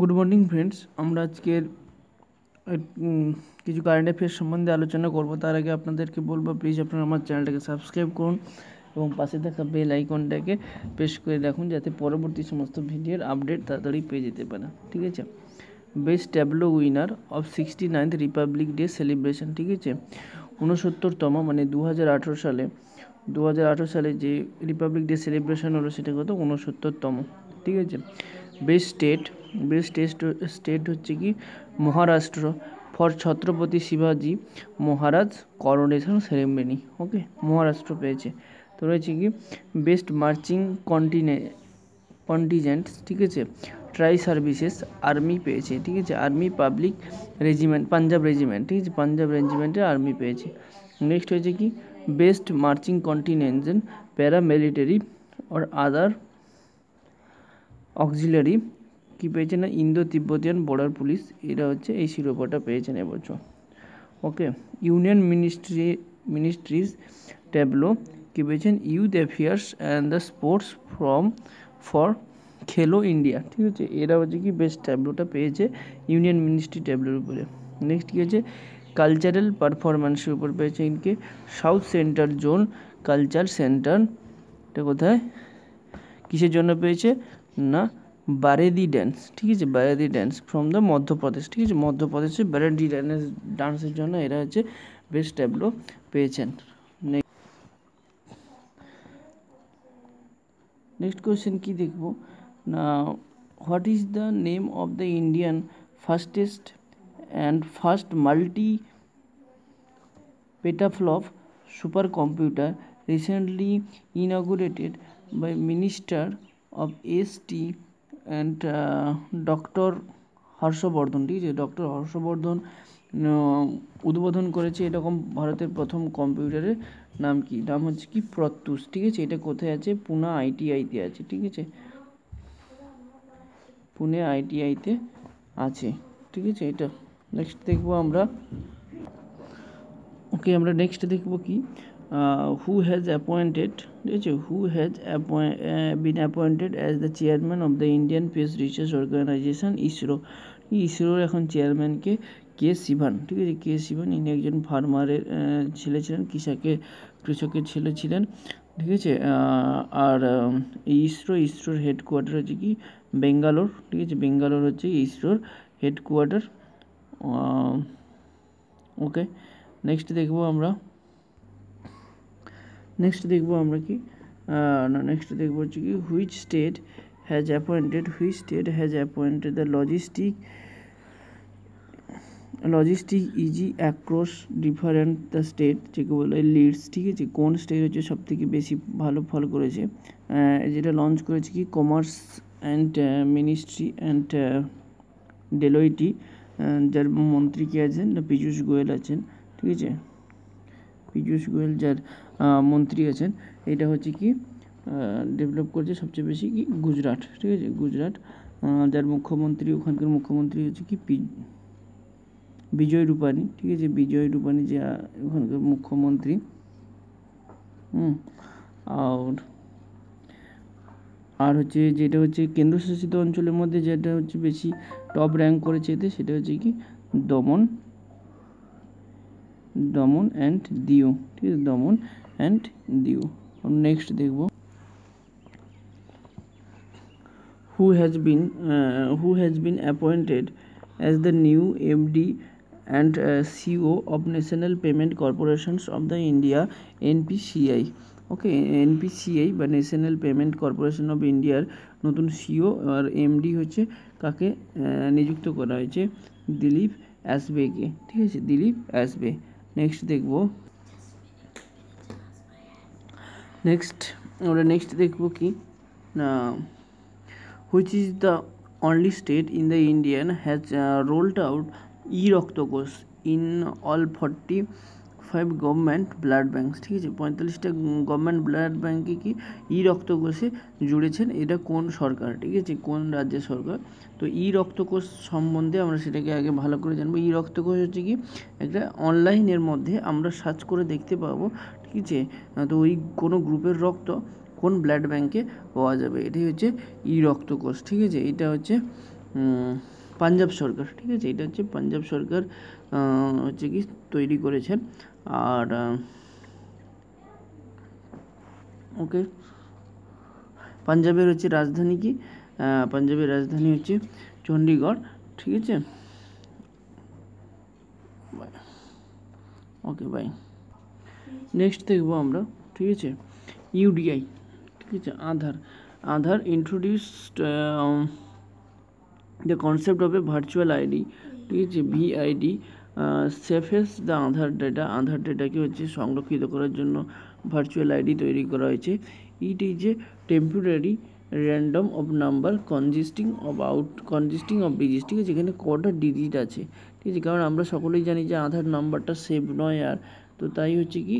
good morning friends আমরা আজকের কিছু কারেন্ট অ্যাফেয়ার্স সম্বন্ধে আলোচনা করব তার আগে আপনাদেরকে বলবো প্লিজ আপনারা আমার চ্যানেলটাকে সাবস্ক্রাইব করুন এবং পাশে থাকা বেল আইকনটাকে প্রেস করে রাখুন যাতে পরবর্তী সমস্ত ভিডিওর আপডেট তাড়াতাড়ি পেয়ে যেতে পারে ঠিক আছে best tableau winner of sixty ninth Republic Day celebration ঠিক আছে উনসত্তরতম মানে দু হাজার সালে দু সালে যে রিপাবলিক ডে সেলিব্রেশন হলো সেটা কত উনসত্তরতম ঠিক আছে best state best state state হচ্ছে কি মহারাষ্ট্র ফর ছত্রপতি শিবাজি Maharaj coronation ceremony okay Maharashtra পেয়েছে তো রয়েছে কি বেস্ট মার্চিং কন্টিনে কন্টিজেন্টস ঠিক আছে ট্রাই সার্ভিসেস আর্মি পেয়েছে ঠিক আছে army public regiment Punjab regiment ঠিক আছে পাঞ্জাব রেজিমেন্টে আর্মি পেয়েছে নেক্সট হয়েছে কি best marching continent paramilitary or other auxiliary কী পেয়েছে না ইন্দো তিব্বতিয়ান বর্ডার পুলিশ এরা হচ্ছে এই শিরোপাটা পেয়েছেন এবছর okay union ministry ministries tableau কী পেয়েছেন youth affairs and the sports from for Khelo India ঠিক আছে এরা হচ্ছে কি বেস্ট ট্যাবলোটা পেয়েছে ইউনিয়ন মিনিস্ট্রি ট্যাবলোর উপরে নেক্সট কী হচ্ছে কালচারাল পারফরম্যান্সের উপর পেয়েছে ইনকে south centre zone culture centre এটা কোথায় কিসের জন্য পেয়েছে না বারেদি ড্যান্স ঠিক আছে Baredi dance from the Madhya Pradesh ঠিক আছে মধ্যপ্রদেশে বারেদি ড্যান্স ডান্সের জন্য এরা হচ্ছে বেস্ট ট্যাবলো পেয়েছেন নেক্সট কোয়েশ্চেন কি দেখবো না what is the name of the Indian fastest and first multi petaflop super computer recently inaugurated by minister of ST and doctor Harsh Vardhan ঠিক আছে ডক্টর হর্ষবর্ধন উদ্বোধন করেছে এরকম ভারতের প্রথম কম্পিউটারের নাম কি নাম হচ্ছে কি প্রত্যুষ ঠিক আছে এটা কোথায় আছে পুনা আইটিআইতে আছে ঠিক আছে পুনে আইটিআইতে আছে ঠিক আছে এটা নেক্সট দেখবো আমরা ওকে আমরা নেক্সট দেখবো কি হু হ্যাজ অ্যাপয়েন্টেড ঠিক আছে who has been appointed as the chairman of the Indian space research organisation ISRO ইসরোর এখন চেয়ারম্যানকে কে শিবান ঠিক আছে কে শিবান ইনি একজন ফার্মারের uh, ছেলে ছিলেন কৃষকের কৃষকের ছেলে ছিলেন ঠিক আছে uh, আর ইসরো ইসরোর হেডকোয়ার্টার হচ্ছে কি বেঙ্গালোর ঠিক আছে বেঙ্গালোর হচ্ছে ইসরোর হেডকোয়ার্টার ওকে নেক্সট দেখবো আমরা নেক্সট দেখব আমরা কি না নেক্সট দেখব হচ্ছে কি which state has appointed which state has appointed the logistic logistic easy across different the state যেকে বলে লিডস ঠিক আছে কোন স্টেট হচ্ছে সব থেকে বেশি ভালো ফল করেছে যেটা লঞ্চ করেছে কি commerce and ministry and Deloitte যার মন্ত্রী কে আছেন পীযূষ গোয়েল আছেন ঠিক আছে পীযূষ গোয়েল যার মন্ত্রী আছেন এটা হচ্ছে কি ডেভেলপ করছে সবচেয়ে বেশি কি গুজরাট ঠিক আছে গুজরাট যার মুখ্যমন্ত্রী ওখানকার মুখ্যমন্ত্রী হচ্ছে কি বিজয় রূপানি ঠিক আছে বিজয় রূপানি যে ওখানকার মুখ্যমন্ত্রী হুম আর আর হচ্ছে যেটা হচ্ছে কেন্দ্রশাসিত অঞ্চলের মধ্যে যেটা হচ্ছে বেশি টপ র্যাঙ্ক করেছে এতে সেটা হচ্ছে কি দমন দমন অ্যান্ড দিউ ঠিক আছে দমন অ্যান্ড দিউ নেক্সট দেখব who has been who has been appointed as the new MD and CEO of national payment corporations of the India NPCI okay NPCI বা ন্যাশনাল পেমেন্ট কর্পোরেশন অফ ইন্ডিয়ার নতুন সিও e আর MD হচ্ছে কাকে নিযুক্ত করা হয়েছে দিলীপ অ্যাসবেকে ঠিক আছে দিলীপ অ্যাসবে নেক্সট দেখব নেক্সট আমরা নেক্সট দেখবো কি না which is the only state in the Indian has rolled out e Raktkosh in all forty five government blood bank ঠিক আছে পঁয়তাল্লিশটা গভর্নমেন্ট ব্লাড ব্যাঙ্কে কি ই রক্তকোষে জুড়েছেন এটা কোন সরকার ঠিক আছে কোন রাজ্যের সরকার তো ই রক্তকোষ সম্বন্ধে আমরা সেটাকে আগে ভালো করে জানবো ই রক্তকোষ হচ্ছে কি একটা অনলাইনের মধ্যে আমরা সার্চ করে দেখতে পাবো ঠিক আছে তো ওই কোনো গ্রুপের রক্ত কোন ব্লাড ব্যাঙ্কে পাওয়া যাবে এটাই হচ্ছে ই রক্তকোষ ঠিক আছে এটা হচ্ছে পাঞ্জাব সরকার ঠিক আছে এটা হচ্ছে পাঞ্জাব সরকার হচ্ছে কি তৈরি করেছেন और ওকে পাঞ্জাবের হচ্ছে রাজধানী কি পাঞ্জাবের রাজধানী হচ্ছে চণ্ডীগড় ঠিক আছে ওকে বাই নেক্সট দেখবো আমরা ঠিক আছে ইউডিআই ঠিক আছে Aadhaar Aadhaar introduced the concept of a virtual ID ठीक है वी आई डी সেফেস দ্য আধার ডেটা আধার ডেটাকে হচ্ছে সংরক্ষিত করার জন্য ভার্চুয়াল আইডি তৈরি করা হয়েছে it is a temporary random of number consisting of out consisting of digit ঠিক আছে এখানে কটা ডিজিট আছে ঠিক আছে কারণ আমরা সকলেই জানি যে আধার নাম্বারটা সেভ নয় আর তো তাই হচ্ছে কি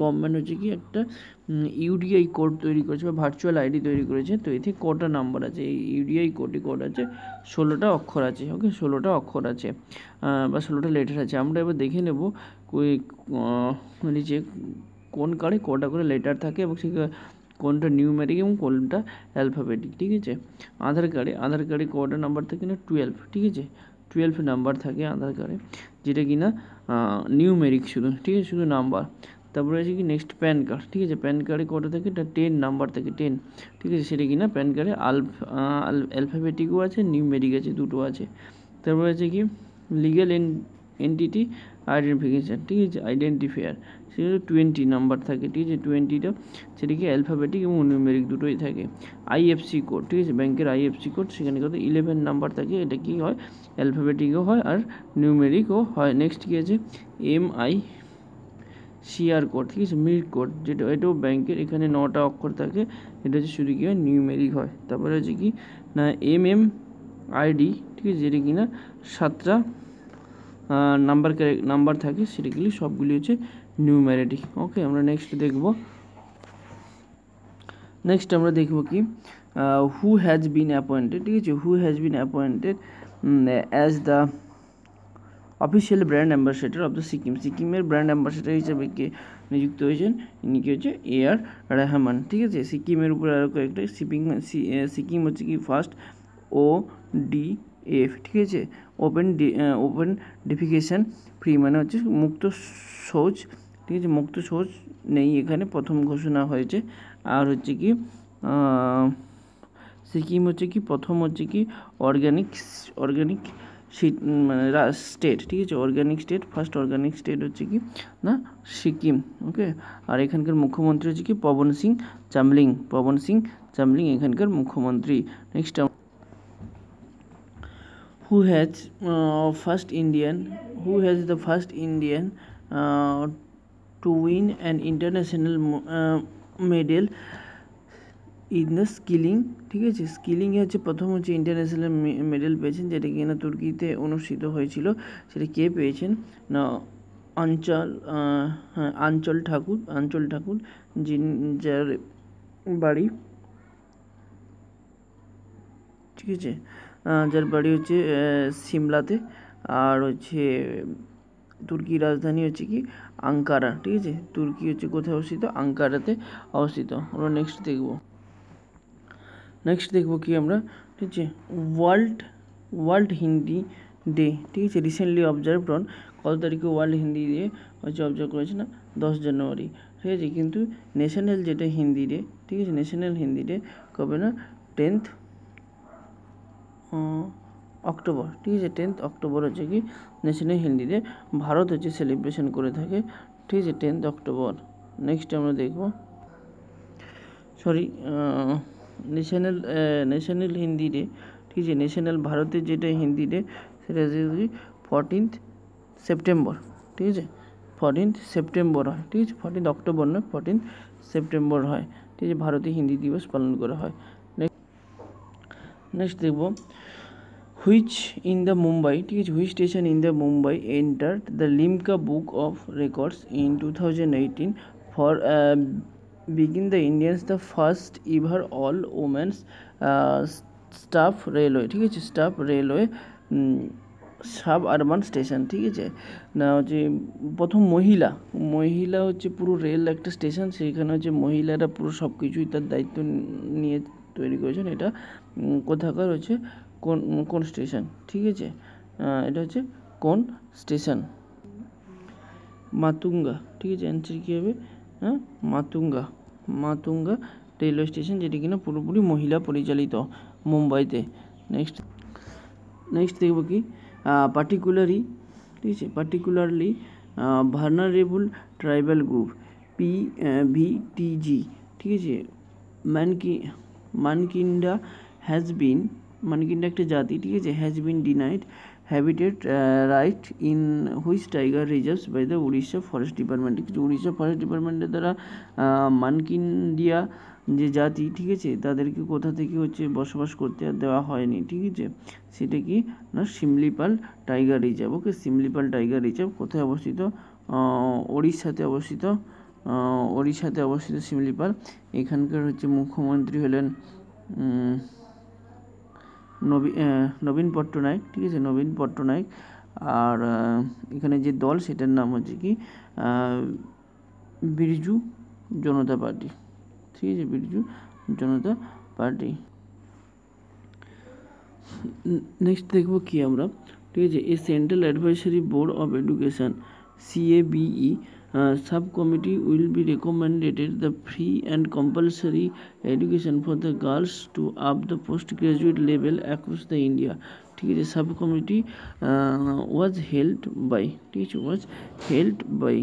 গভর্নমেন্ট হচ্ছে কি একটা ইউডিআই কোড তৈরি করেছে বা ভার্চুয়াল আইডি তৈরি করেছে তো এতে কটা নাম্বার আছে এই ইউডিআই কোডে কোড আছে ষোলোটা অক্ষর আছে ওকে ষোলোটা অক্ষর আছে বা ষোলোটা লেটার আছে আমরা এবার দেখে নেব নিচে মানে কোন কারে কটা করে লেটার থাকে এবং সে কোনটা নিউমেরিক এবং কোনটা অ্যালফাবেটিক ঠিক আছে আধার কার্ডে আধার কার্ডে কটা নাম্বার থাকে না টুয়েলভ ঠিক আছে টুয়েলভ নাম্বার থাকে আধার কার্ডে যেটা কি না নিউমেরিক শুধু ঠিক আছে শুধু নাম্বার তারপরে আছে কি নেক্সট প্যান কার্ড ঠিক আছে প্যান কার্ডে কটা থাকে এটা টেন নাম্বার থাকে টেন ঠিক আছে সেটা কি না প্যান কার্ডে আলফ অ্যালফাবেটিকও আছে নিউমেরিক আছে দুটো আছে তারপরে আছে কি লিগ্যাল এনটিটি আইডেন্টিফিকেশান ঠিক আছে আইডেন্টিফায়ার সেটা টোয়েন্টি নাম্বার থাকে ঠিক আছে টোয়েন্টিটা সেটা কি অ্যালফাবেটিক এবং নিউমেরিক দুটোই থাকে আইএফসি কোড ঠিক আছে ব্যাংকের আইএফসি কোড সেখানে কত ইলেভেন নাম্বার থাকে এটা কি হয় অ্যালফাবেটিকও হয় আর নিউমেরিকও হয় নেক্সট কী আছে এম আই সিআর কোড ঠিক আছে মিল্ক কোড যেটা এটাও ব্যাংকের এখানে নটা অক্ষর থাকে এটা হচ্ছে শুধু কি হয় নিউমেরিক হয় তারপরে হচ্ছে কি না এম এম আইডি ঠিক আছে যেটা কিনা সাতটা নাম্বার নাম্বার থাকে কিন্তু সবগুলি হচ্ছে নিউমেরিটি ওকে আমরা নেক্সট দেখব নেক্সট আমরা দেখব কি হু হ্যাজ বিন অ্যাপয়েন্টেড ঠিক আছে who has been appointed as the official brand ambassador of the Sikkim সিকিমের ব্র্যান্ড অ্যাম্বাসেডর হিসেবে কে নিযুক্ত হয়েছেন ইনি কি হচ্ছে এ আর রেহমান ঠিক আছে সিকিমের উপরে আরও কয়েকটা সিপিং সিকিম হচ্ছে কি ফার্স্ট ও ডি এফ ঠিক আছে ওপেন ওপেন ডেফিকেশান ফ্রি মানে হচ্ছে মুক্ত শৌচ ঠিক আছে মুক্ত শৌচ নেই এখানে প্রথম ঘোষণা হয়েছে আর হচ্ছে কি সিকিম হচ্ছে কি প্রথম হচ্ছে কি অর্গ্যানিক অর্গ্যানিক স্টেট ঠিক আছে organic state first organic state হচ্ছে কি না সিকিম ওকে আর এখানকার মুখ্যমন্ত্রী হচ্ছে কি পবন সিং চামলিং পবন সিং চামলিং এখানকার মুখ্যমন্ত্রী next who has first Indian who has the first Indian to win an international medal in the skiing ঠিক আছে স্কিলিংয়ে হচ্ছে প্রথম হচ্ছে ইন্টারন্যাশনাল মেডেল পেয়েছেন যেটা কিনা তুর্কিতে অনুষ্ঠিত হয়েছিল সেটা কে পেয়েছেন না অঞ্চল হ্যাঁ আঞ্চল ঠাকুর আঞ্চল ঠাকুর যিনি যার বাড়ি ঠিক আছে যার বাড়ি হচ্ছে সিমলাতে আর হচ্ছে তুর্কি রাজধানী হচ্ছে কি আঙ্কারা ঠিক আছে তুর্কি হচ্ছে কোথায় অবস্থিত আঙ্কারাতে অবস্থিত আমরা নেক্সট দেখবো নেক্সট দেখব কি আমরা ঠিক আছে ওয়ার্ল্ড ওয়ার্ল্ড হিন্দি ডে ঠিক আছে রিসেন্টলি অবজার্ভ অন কত তারিখে ওয়ার্ল্ড হিন্দি ডে হচ্ছে অবজার্ভ করেছে না দশ জানুয়ারি ঠিক আছে কিন্তু ন্যাশনাল যেটা হিন্দি ডে ঠিক আছে ন্যাশনাল হিন্দি ডে কবে না টেন্থ অক্টোবর ঠিক আছে টেন্থ অক্টোবর হচ্ছে কি ন্যাশনাল হিন্দি ডে ভারত হচ্ছে সেলিব্রেশন করে থাকে ঠিক আছে টেন্থ অক্টোবর নেক্সট আমরা দেখব sorry national national Hindi day ঠিক আছে ন্যাশনাল ভারতের যেটা হিন্দি ডে সেটা যদি ফর্টিন্থ সেপ্টেম্বর ঠিক আছে ফর্টিন্থ সেপ্টেম্বর হয় ঠিক আছে ফর্টিন্থ অক্টোবর নয় ফর্টিন্থ সেপ্টেম্বর হয় ঠিক আছে ভারতে হিন্দি দিবস পালন করা হয় নেক্সট দেখব হুইচ ইন দ্য মুম্বাই ঠিক আছে which station in the Mumbai enter the Limca book of records in two thousand eighteen for begin the Indians the first ever all women's staff railway ঠিক আছে staff railway suburban station ঠিক আছে না হচ্ছে প্রথম মহিলা মহিলা হচ্ছে পুরো রেল একটা স্টেশন সেখানে হচ্ছে মহিলারা পুরো সব কিছুই তার দায়িত্ব নিয়ে তৈরি করেছেন এটা কোথাকার হচ্ছে কোন কোন স্টেশন ঠিক আছে এটা হচ্ছে কোন স্টেশন মাতুঙ্গা ঠিক আছে অ্যান্সার কী হবে হ্যাঁ মাতুঙ্গা মাতুঙ্গা রেলওয়ে স্টেশন যেটি কিনা পুরোপুরি মহিলা পরিচালিত মুম্বাইতে নেক্সট নেক্সট দেখব কি পার্টিকুলারি ঠিক আছে particularly vulnerable tribal group P VTG ঠিক আছে মানকি মানকিন্ডা হ্যাজ বিন মানকিন্ডা একটা জাতি ঠিক আছে has been denied habitat right in which tiger reserves by the Orissa forest department কিন্তু উড়িষ্যা ফরেস্ট ডিপার্টমেন্টের দ্বারা মানকিন্ডিয়া uh, যে জাতি ঠিক আছে তাদেরকে কোথা থেকে হচ্ছে বসবাস করতে দেওয়া হয়নি ঠিক আছে সেটা কি না Similipal tiger reserve okay Similipal tiger reserve কোথায় অবস্থিত ওড়িশাতে uh, অবস্থিত ওড়িশাতে uh, অবস্থিত শিমলিপাল এখানকার হচ্ছে মুখ্যমন্ত্রী হলেন নবী নবীন পট্টনায়ক ঠিক আছে নবীন পট্টনায়ক আর এখানে যে দল সেটার নাম হচ্ছে কি বিরজু জনতা পার্টি ঠিক আছে বিরজু জনতা পার্টি নেক্সট দেখব কি আমরা ঠিক আছে a central advisory board of education CABE uh, subcommittee will be recommended the free and compulsory education for the girls to up the postgraduate level across the India ঠিক আছে subcommittee was held by ঠিক আছে ওয়াজ held by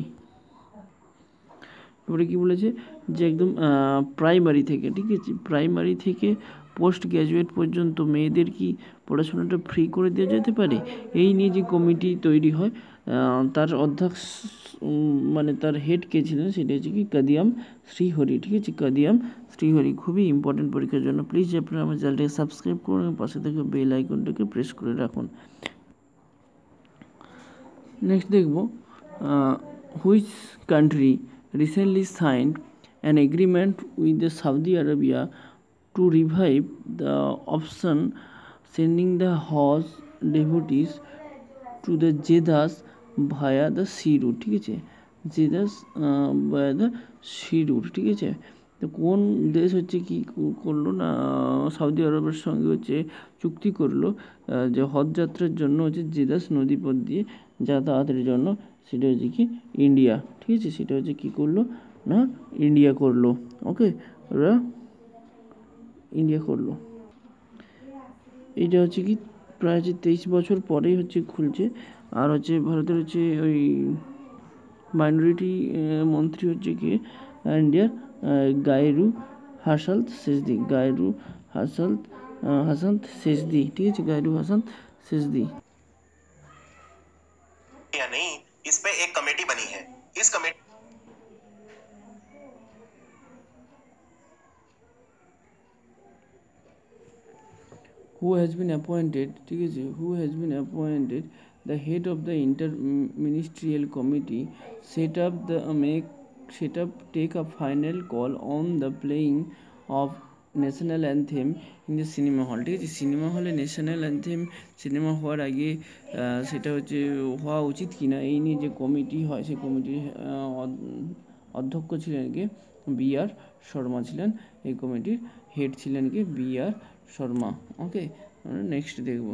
তারপরে কী বলেছে যে একদম primary থেকে ঠিক আছে প্রাইমারি থেকে পোস্ট গ্র্যাজুয়েট পর্যন্ত মেয়েদের কি পড়াশোনাটা ফ্রি করে দেওয়া যেতে পারে এই নিয়ে যে কমিটি তৈরি হয় তার অধ্যক্ষ মানে তার হেড কে ছিলেন সেটা হচ্ছে কি কাদিয়াম শ্রীহরি ঠিক আছে কাদিয়াম শ্রীহরি খুবই ইম্পর্টেন্ট পরীক্ষার জন্য প্লিজ আপনারা আমার চ্যানেলটাকে সাবস্ক্রাইব করুন এবং পাশে থেকে বেল আইকনটাকে প্রেস করে রাখুন নেক্সট দেখব which country recently signed an agreement with the Saudi Arabia to revive the option sending the horse devotees to the Jedas via the sea route ঠিক আছে জেদাস বাই দ্য সি রুট ঠিক আছে তো কোন দেশ হচ্ছে কি করলো না সৌদি আরবের সঙ্গে হচ্ছে চুক্তি করলো যে হজ যাত্রার জন্য হচ্ছে জেদাস নদীপথ দিয়ে যাতায়াতের জন্য সেটা হচ্ছে কি ইন্ডিয়া ঠিক আছে সেটা হচ্ছে কী করলো না ইন্ডিয়া করলো ওকে ওরা इंडिया كله ये जो चीज की प्राय 23 বছর পরেই হচ্ছে খুলছে আর হচ্ছে ভারতের হচ্ছে ওই মাইনরিটি মন্ত্রী হচ্ছে কে আন্ডিয়ার গায়রু হাসল সিজদি গায়রু হাসল হাসন্ত সিজদি ঠিক আছে গায়রু হাসন্ত সিজদি মানে इस पे एक कमेटी बनी है इस committee who has been appointed ঠিক আছে who has been appointed the head of the inter ministerial committee set up the make set up take a final call on the playing of national anthem in the cinema hall ঠিক আছে cinema হলে national anthem cinema হওয়ার আগে সেটা হচ্ছে হওয়া উচিত কি না এই নিয়ে যে কমিটি হয় সেই কমিটির অধ্যক্ষ ছিলেন কি বি আর শর্মা ছিলেন এই কমিটির হেড ছিলেন কি বি আর শর্মা ওকে আমরা নেক্সট দেখবো